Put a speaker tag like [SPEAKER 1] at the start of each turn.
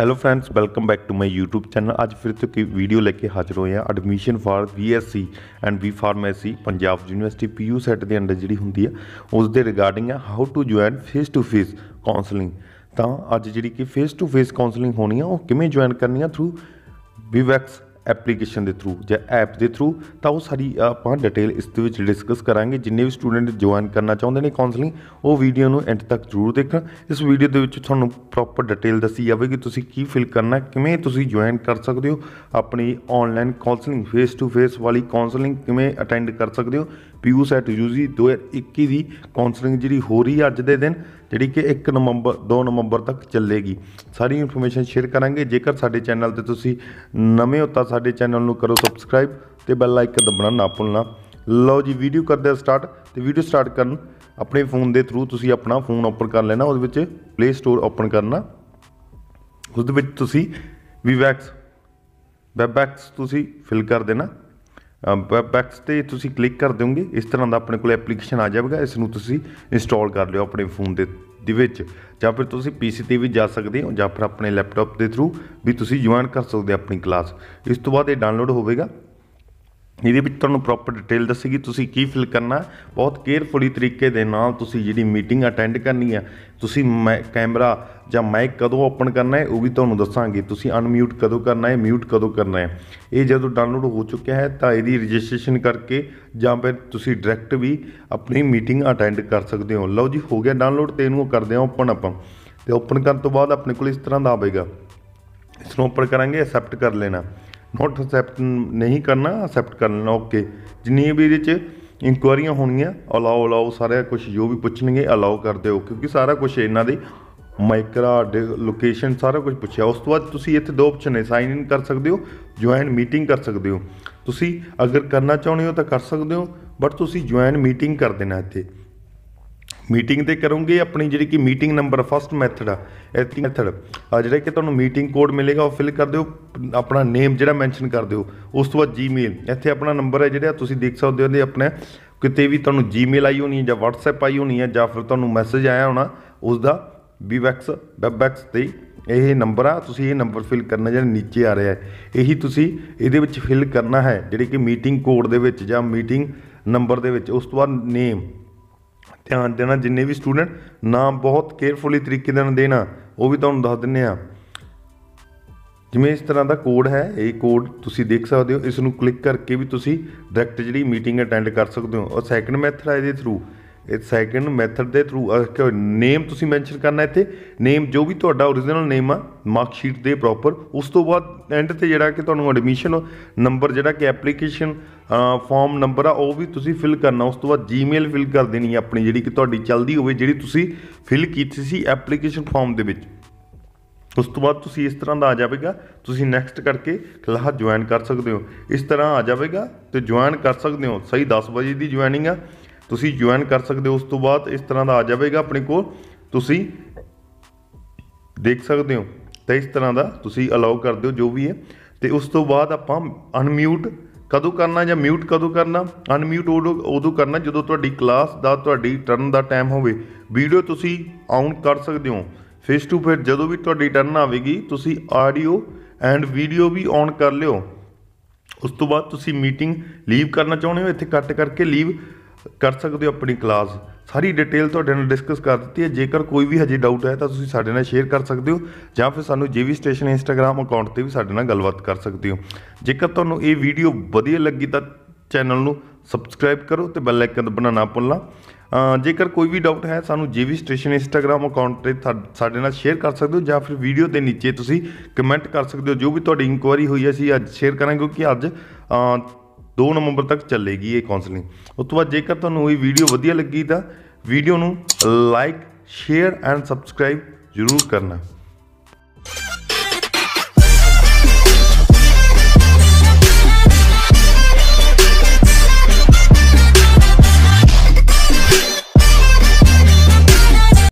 [SPEAKER 1] hello friends welcome back to my YouTube channel ਅੱਜ ਫਿਰ ਤੋਂ तो ਵੀਡੀਓ ਲੈ ਕੇ ਹਾਜ਼ਰ ਹੋਏ हैं admission for BSc and B pharmacy Punjab university PU CET ਦੇ ਅੰਡਰ ਜਿਹੜੀ ਹੁੰਦੀ ਆ ਉਸ ਦੇ ਰਿਗਾਰਡਿੰਗ ਆ how to join face to face counselling ਤਾਂ ਅੱਜ ਜਿਹੜੀ ਕਿ ਫੇਸ ਟੂ ਫੇਸ ਕਾਉਂਸਲਿੰਗ ਹੋਣੀ ਆ ਉਹ ਕਿਵੇਂ ਜੁਆਇਨ ਕਰਨੀ ਆ ਥਰੂ ਵਿਵੈਕਸ ਐਪਲੀਕੇਸ਼ਨ ਦੇ ਥਰੂ ਜਾਂ ਐਪ ਦੇ ਥਰੂ ਤਾਂ ਉਹ ਸਾਰੀ ਆਪਾਂ ਡਿਟੇਲ ਇਸ ਦੇ ਵਿੱਚ ਡਿਸਕਸ ਕਰਾਂਗੇ ਜਿੰਨੇ ਵੀ ਸਟੂਡੈਂਟ ਜੁਆਇਨ ਕਰਨਾ ਚਾਹੁੰਦੇ ਨੇ ਕਾਉਂਸਲਿੰਗ ਉਹ ਵੀਡੀਓ ਨੂੰ ਐਂਡ ਤੱਕ ਜ਼ਰੂਰ ਦੇਖਣ ਇਸ ਵੀਡੀਓ ਦੇ ਵਿੱਚ ਤੁਹਾਨੂੰ ਪ੍ਰੋਪਰ ਡਿਟੇਲ ਦੱਸੀ ਜਾਵੇਗੀ ਤੁਸੀਂ ਕੀ ਫਿਲ ਕਰਨਾ ਕਿਵੇਂ ਤੁਸੀਂ ਜੁਆਇਨ ਕਰ ਸਕਦੇ ਹੋ ਆਪਣੀ online counselling face to face ਵਾਲੀ ਕਾਉਂਸਲਿੰਗ ਕਿਵੇਂ ਅਟੈਂਡ ਕਰ ਸਕਦੇ ਹੋ ਪੀਯੂ ਸੈਟ ਯੂਜੀ 2021 ਦੀ ਕਾਉਂਸਲਿੰਗ ਜਿਹੜੀ ਹੋ ਰਹੀ ਹੈ ਅੱਜ ਦੇ ਦਿਨ ਜਿਹੜੀ ਕਿ 1 ਨਵੰਬਰ 2 ਨਵੰਬਰ ਤੱਕ ਚੱਲੇਗੀ ਸਾਰੀ ਇਨਫੋਰਮੇਸ਼ਨ ਸ਼ੇਅਰ ਕਰਾਂਗੇ ਜੇਕਰ ਸਾਡੇ ਚੈਨਲ ਤੇ ਤੁਸੀਂ ਨਵੇਂ ਹੋ ਤਾਂ ਸਾਡੇ ਚੈਨਲ ਨੂੰ ਕਰੋ ਸਬਸਕ੍ਰਾਈਬ ਤੇ ਬੈਲ ਆਈਕਨ ਦਬਣਾ ਨਾ ਭੁੱਲਣਾ ਲਓ ਜੀ ਵੀਡੀਓ ਕਰਦੇ ਆ ਸਟਾਰਟ ਤੇ ਵੀਡੀਓ ਸਟਾਰਟ ਕਰਨ ਆਪਣੇ ਫੋਨ ਦੇ ਥਰੂ ਤੁਸੀਂ ਆਪਣਾ ਫੋਨ ਓਪਨ ਕਰ ਲੈਣਾ ਉਹਦੇ ਵਿੱਚ ਪਲੇ ਸਟੋਰ ਓਪਨ ਕਰਨਾ ਉਸ ਦੇ ਵਿੱਚ ਤੁਸੀਂ ਵੀਵੈਕਸ ਵੈਬੈਕਸ ਤੁਸੀਂ ਫਿਲ ਕਰ ਦੇਣਾ ਬੈਕਸ ਤੇ ਤੁਸੀਂ ਕਲਿੱਕ ਕਰ ਦਿਓਗੇ ਇਸ ਤਰ੍ਹਾਂ ਦਾ ਆਪਣੇ ਕੋਲ ਐਪਲੀਕੇਸ਼ਨ ਆ ਜਾਵੇਗਾ ਇਸ ਨੂੰ ਤੁਸੀਂ ਇੰਸਟਾਲ ਕਰ ਲਿਓ ਆਪਣੇ ਫੋਨ ਦੇ ਦੇ ਵਿੱਚ ਜਾਂ ਫਿਰ ਤੁਸੀਂ ਪੀਸੀ ਤੇ ਵੀ ਜਾ ਸਕਦੇ ਹੋ ਜਾਂ ਫਿਰ ਆਪਣੇ ਲੈਪਟਾਪ ਦੇ ਥਰੂ ਵੀ ਤੁਸੀਂ ਜੁਆਇਨ ਕਰ ਸਕਦੇ ਆਪਣੀ ਕਲਾਸ ਇਸ ਤੋਂ ਬਾਅਦ ਇਹ ਡਾਊਨਲੋਡ ਹੋਵੇਗਾ ਇਹਦੇ ਵਿੱਚ ਤੁਹਾਨੂੰ ਪ੍ਰੋਪਰ ਡਿਟੇਲ ਦੱਸੇਗੀ ਤੁਸੀਂ ਕੀ ਫਿਲ ਕਰਨਾ ਬਹੁਤ ਕੇਅਰਫੁਲੀ ਤਰੀਕੇ ਦੇ ਨਾਲ ਤੁਸੀਂ ਜਿਹੜੀ ਮੀਟਿੰਗ ਅਟੈਂਡ ਕਰਨੀ ਆ ਤੁਸੀਂ ਕੈਮਰਾ ਜਾਂ ਮਾਈਕ ਕਦੋਂ ਓਪਨ ਕਰਨਾ ਹੈ ਉਹ ਵੀ ਤੁਹਾਨੂੰ ਦੱਸਾਂਗੇ ਤੁਸੀਂ ਅਨਮਿਊਟ ਕਦੋਂ ਕਰਨਾ ਹੈ ਮਿਊਟ ਕਦੋਂ ਕਰਨਾ ਹੈ ਇਹ ਜਦੋਂ ਡਾਊਨਲੋਡ ਹੋ ਚੁੱਕਿਆ ਹੈ ਤਾਂ ਇਹਦੀ ਰਜਿਸਟ੍ਰੇਸ਼ਨ ਕਰਕੇ ਜਾਂ ਫਿਰ ਤੁਸੀਂ ਡਾਇਰੈਕਟ ਵੀ ਆਪਣੀ ਮੀਟਿੰਗ ਅਟੈਂਡ ਕਰ ਸਕਦੇ ਹੋ ਲਓ ਜੀ ਹੋ ਗਿਆ ਡਾਊਨਲੋਡ ਤੇ ਇਹਨੂੰ ਕਰਦੇ ਆ ਓਪਨ ਆਪਾਂ ਤੇ ਓਪਨ ਕਰਨ ਤੋਂ ਬਾਅਦ ਆਪਣੇ ਕੋਲ ਇਸ ਤਰ੍ਹਾਂ ਦਾ ਆਵੇਗਾ ਇਸ ਨੂੰ ਓਪਨ ਕਰਾਂਗੇ ਐਕਸੈਪਟ ਕਰ ਲੈਣਾ ਨੋਟ ਅਸੈਪਟ ਨਹੀਂ ਕਰਨਾ ਅਸੈਪਟ ਕਰਨਾ ਓਕੇ ਜਿੰਨੀ ਵੀ ਇਹਦੇ 'ਚ ਇਨਕੁਆਰੀਆਂ ਹੋਣਗੀਆਂ ਅਲਾਓ ਅਲਾਓ ਸਾਰੇ ਕੁਝ ਜੋ ਵੀ ਪੁੱਛਣਗੇ ਅਲਾਓ ਕਰ ਦਿਓ ਕਿਉਂਕਿ ਸਾਰਾ ਕੁਝ ਇਹਨਾਂ ਦੇ ਮਾਈਕਰਾ ਲੋਕੇਸ਼ਨ ਸਾਰਾ ਕੁਝ ਪੁੱਛਿਆ ਉਸ ਤੋਂ ਬਾਅਦ ਤੁਸੀਂ ਇੱਥੇ ਦੋ ਆਪਸ਼ਨ ਨੇ ਸਾਈਨ ਇਨ ਕਰ ਸਕਦੇ ਹੋ ਜੁਆਇਨ ਮੀਟਿੰਗ ਕਰ ਸਕਦੇ ਹੋ ਤੁਸੀਂ ਅਗਰ ਕਰਨਾ ਚਾਹੁੰਦੇ ਹੋ ਤਾਂ ਕਰ ਸਕਦੇ ਹੋ ਬਟ ਤੁਸੀਂ ਜੁਆਇਨ ਮੀਟਿੰਗ ਕਰ ਦੇਣਾ ਇੱਥੇ ਮੀਟਿੰਗ ਤੇ ਕਰੋਗੇ ਆਪਣੀ ਜਿਹੜੀ ਕਿ ਮੀਟਿੰਗ ਨੰਬਰ ਫਸਟ ਮੈਥਡ ਆ ਐਥਿੰਗ ਮੈਥਡ ਆ ਜਿਹੜਾ ਕਿ ਤੁਹਾਨੂੰ ਮੀਟਿੰਗ ਕੋਡ ਮਿਲੇਗਾ ਉਹ ਫਿਲ ਕਰ ਦਿਓ ਆਪਣਾ ਨੇਮ ਜਿਹੜਾ ਮੈਂਸ਼ਨ ਕਰ ਦਿਓ ਉਸ ਤੋਂ ਬਾਅਦ ਜੀਮੇਲ ਇੱਥੇ ਆਪਣਾ ਨੰਬਰ ਹੈ ਜਿਹੜਾ ਤੁਸੀਂ ਦੇਖ ਸਕਦੇ ਹੋ ਇਹਦੇ ਆਪਣੇ ਕਿਤੇ ਵੀ ਤੁਹਾਨੂੰ ਜੀਮੇਲ ਆਈ ਹੋਣੀ ਹੈ ਜਾਂ WhatsApp ਆਈ ਹੋਣੀ ਹੈ ਜਾਂ ਫਿਰ ਤੁਹਾਨੂੰ ਮੈਸੇਜ ਆਇਆ ਹੋਣਾ ਉਸ ਦਾ ਬੀਵੈਕਸ ਡਬੈਕਸ ਤੇ ਇਹ ਨੰਬਰ ਆ ਤੁਸੀਂ ਇਹ ਨੰਬਰ ਫਿਲ ਕਰਨਾ ਜਿਹੜਾ ਨੀਚੇ ਆ ਰਿਹਾ ਹੈ ਇਹੀ ਤੁਸੀਂ ਇਹਦੇ ਵਿੱਚ ਫਿਲ ਕਰਨਾ ਹੈ ਜਿਹੜੀ ਕਿ ਮੀਟਿੰਗ ਕੋਡ ਦੇ ਵਿੱਚ ਜਾਂ ਮੀਟਿੰਗ ਨੰਬਰ ਦੇ ਵਿੱਚ ਉਸ ਤੋਂ ਬਾਅਦ ਨੇਮ ਧਿਆਨ ਦੇਣਾ ਜਿੰਨੇ ਵੀ ਸਟੂਡੈਂਟ ਨਾਮ ਬਹੁਤ ਕੇਅਰਫੁਲੀ ਤਰੀਕੇ ਨਾਲ ਦੇਣਾ ਉਹ ਵੀ ਤੁਹਾਨੂੰ ਦੱਸ ਦਿੰਨੇ ਆ ਜਿਵੇਂ ਇਸ ਤਰ੍ਹਾਂ ਦਾ ਕੋਡ ਹੈ ਇਹ ਕੋਡ ਤੁਸੀਂ ਦੇਖ ਸਕਦੇ ਹੋ ਇਸ ਨੂੰ ਕਲਿੱਕ ਕਰਕੇ ਵੀ ਤੁਸੀਂ ਡਾਇਰੈਕਟ ਜਿਹੜੀ ਮੀਟਿੰਗ ਅਟੈਂਡ ਕਰ ਸਕਦੇ ਹੋ ਔਰ ਸੈਕੰਡ ਮੈਥਡ ਹੈ ਇਹਦੇ ਥਰੂ ਇਹ ਸੈਕੰਡ ਮੈਥਡ ਦੇ ਥਰੂ ਨੇਮ ਤੁਸੀਂ ਮੈਂਸ਼ਨ ਕਰਨਾ ਇੱਥੇ ਨੇਮ ਜੋ ਵੀ ਤੁਹਾਡਾ origignal ਨੇਮ ਆ ਮਾਰਕ ਸ਼ੀਟ ਦੇ ਪ੍ਰੋਪਰ ਉਸ ਤੋਂ ਬਾਅਦ ਐਂਡ ਤੇ ਜਿਹੜਾ ਕਿ ਤੁਹਾਨੂੰ ਐਡਮਿਸ਼ਨ ਨੰਬਰ ਜਿਹੜਾ ਕਿ ਐਪਲੀਕੇਸ਼ਨ ਫਾਰਮ ਨੰਬਰ ਆ ਉਹ ਵੀ ਤੁਸੀਂ ਫਿਲ ਕਰਨਾ ਉਸ ਤੋਂ ਬਾਅਦ ਜੀਮੇਲ ਫਿਲ ਕਰ ਦੇਣੀ ਹੈ ਆਪਣੀ ਜਿਹੜੀ ਕਿ ਤੁਹਾਡੀ ਚੱਲਦੀ ਹੋਵੇ ਜਿਹੜੀ ਤੁਸੀਂ ਫਿਲ ਕੀਤੀ ਸੀ ਐਪਲੀਕੇਸ਼ਨ ਫਾਰਮ ਦੇ ਵਿੱਚ ਉਸ ਤੋਂ ਬਾਅਦ ਤੁਸੀਂ ਇਸ ਤਰ੍ਹਾਂ ਦਾ ਆ ਜਾਵੇਗਾ ਤੁਸੀਂ ਨੈਕਸਟ ਕਰਕੇ ਕਲਾਸ ਜੁਆਇਨ ਕਰ ਸਕਦੇ ਹੋ ਇਸ ਤਰ੍ਹਾਂ ਆ ਜਾਵੇਗਾ ਤੇ ਜੁਆਇਨ ਕਰ ਸਕਦੇ ਹੋ ਸਹੀ 10 ਵਜੇ ਦੀ ਜੁਆਇਨਿੰਗ ਆ ਤੁਸੀਂ ਜੁਆਇਨ ਕਰ ਸਕਦੇ ਹੋ ਉਸ ਤੋਂ ਬਾਅਦ ਇਸ ਤਰ੍ਹਾਂ ਦਾ ਆ ਜਾਵੇਗਾ ਆਪਣੇ ਕੋਲ ਤੁਸੀਂ ਦੇਖ ਸਕਦੇ ਹੋ ਤੇ ਇਸ ਤਰ੍ਹਾਂ ਦਾ ਤੁਸੀਂ ਅਲਾਉ ਕਰ ਦਿਓ ਜੋ ਵੀ ਹੈ ਤੇ ਉਸ ਤੋਂ ਬਾਅਦ ਆਪਾਂ ਅਨਮਿਊਟ ਕਦੋਂ ਕਰਨਾ ਜਾਂ ਮਿਊਟ ਕਦੋਂ ਕਰਨਾ ਅਨਮਿਊਟ ਉਦੋਂ ਕਰਨਾ ਜਦੋਂ ਤੁਹਾਡੀ ਕਲਾਸ ਦਾ ਤੁਹਾਡੀ ਟਰਨ ਦਾ ਟਾਈਮ ਹੋਵੇ ਵੀਡੀਓ ਤੁਸੀਂ ਆਨ ਕਰ ਸਕਦੇ ਹੋ ਫੇਸ ਟੂ ਫੇਸ ਜਦੋਂ ਵੀ ਤੁਹਾਡੀ ਟਰਨ ਆਵੇਗੀ ਤੁਸੀਂ ਆਡੀਓ ਐਂਡ ਵੀਡੀਓ ਵੀ ਆਨ ਕਰ ਲਿਓ ਉਸ ਤੋਂ ਬਾਅਦ ਤੁਸੀਂ ਮੀਟਿੰਗ ਲੀਵ ਕਰਨਾ ਚਾਹੁੰਦੇ ਹੋ ਇੱਥੇ ਕੱਟ ਕਰਕੇ ਲੀਵ ਕਰ ਸਕਦੇ ਹੋ ਆਪਣੀ ਕਲਾਸ ਸਾਰੀ ਡਿਟੇਲ ਤੁਹਾਡੇ ਨਾਲ ਡਿਸਕਸ ਕਰ ਦਿੱਤੀ ਹੈ ਜੇਕਰ ਕੋਈ ਵੀ ਹਜੇ ਡਾਊਟ ਹੈ ਤਾਂ ਤੁਸੀਂ ਸਾਡੇ ਨਾਲ ਸ਼ੇਅਰ ਕਰ ਸਕਦੇ ਹੋ ਜਾਂ ਫਿਰ ਸਾਨੂੰ ਜੀਵੀ ਸਟੇਸ਼ਨ ਇੰਸਟਾਗ੍ਰam ਅਕਾਊਂਟ ਤੇ ਵੀ ਸਾਡੇ ਨਾਲ ਗੱਲਬਾਤ ਕਰ ਸਕਦੇ ਹੋ ਜੇਕਰ ਤੁਹਾਨੂੰ ਇਹ ਵੀਡੀਓ ਵਧੀਆ ਲੱਗੀ ਤਾਂ ਚੈਨਲ ਨੂੰ ਸਬਸਕ੍ਰਾਈਬ ਕਰੋ ਤੇ ਬੈਲ ਆਈਕਨ ਦਬਣਾ ਨਾ ਭੁੱਲਣਾ ਜੇਕਰ ਕੋਈ ਵੀ ਡਾਊਟ ਹੈ ਸਾਨੂੰ ਜੀਵੀ ਸਟੇਸ਼ਨ ਇੰਸਟਾਗ੍ਰam ਅਕਾਊਂਟ ਤੇ ਸਾਡੇ ਨਾਲ ਸ਼ੇਅਰ ਕਰ ਸਕਦੇ ਹੋ ਜਾਂ ਫਿਰ ਵੀਡੀਓ ਦੇ ਨੀਚੇ ਤੁਸੀਂ ਕਮੈਂਟ ਕਰ ਸਕਦੇ ਹੋ ਜੋ ਵੀ ਤੁਹਾਡੀ ਇਨਕੁਆਇਰੀ ਹੋਈ ਹੈ ਅਸੀਂ ਅੱਜ ਸ਼ੇਅਰ ਕਰਾਂਗੇ ਕਿਉਂਕਿ ਅੱਜ 2 ਨਵੰਬਰ ਤੱਕ ਚੱਲੇਗੀ ਇਹ ਕਾਉਂਸਲਿੰਗ ਉਸ ਤੋਂ ਬਾਅਦ ਜੇਕਰ ਤੁਹਾਨੂੰ ਇਹ ਵੀਡੀਓ ਵਧੀਆ ਲੱਗੀ ਤਾਂ ਵੀਡੀਓ ਨੂੰ ਲਾਈਕ ਸ਼ੇਅਰ ਐਂਡ ਸਬਸਕ੍ਰਾਈਬ ਜ਼ਰੂਰ ਕਰਨਾ